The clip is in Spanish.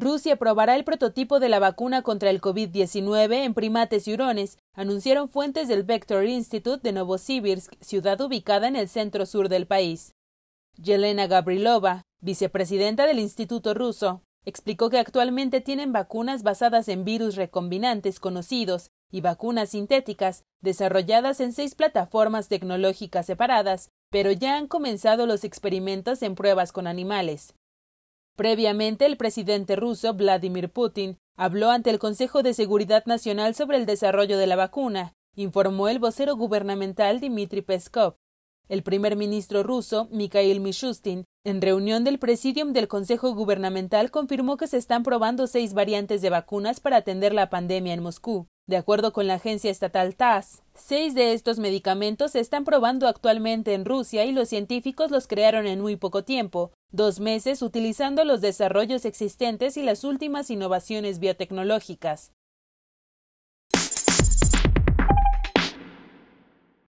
Rusia probará el prototipo de la vacuna contra el COVID-19 en primates y hurones, anunciaron fuentes del Vector Institute de Novosibirsk, ciudad ubicada en el centro sur del país. Yelena Gabrilova, vicepresidenta del Instituto ruso, explicó que actualmente tienen vacunas basadas en virus recombinantes conocidos y vacunas sintéticas desarrolladas en seis plataformas tecnológicas separadas, pero ya han comenzado los experimentos en pruebas con animales. Previamente, el presidente ruso Vladimir Putin habló ante el Consejo de Seguridad Nacional sobre el desarrollo de la vacuna, informó el vocero gubernamental Dmitry Peskov. El primer ministro ruso, Mikhail Mishustin, en reunión del Presidium del Consejo Gubernamental confirmó que se están probando seis variantes de vacunas para atender la pandemia en Moscú. De acuerdo con la agencia estatal TASS, seis de estos medicamentos se están probando actualmente en Rusia y los científicos los crearon en muy poco tiempo, dos meses utilizando los desarrollos existentes y las últimas innovaciones biotecnológicas.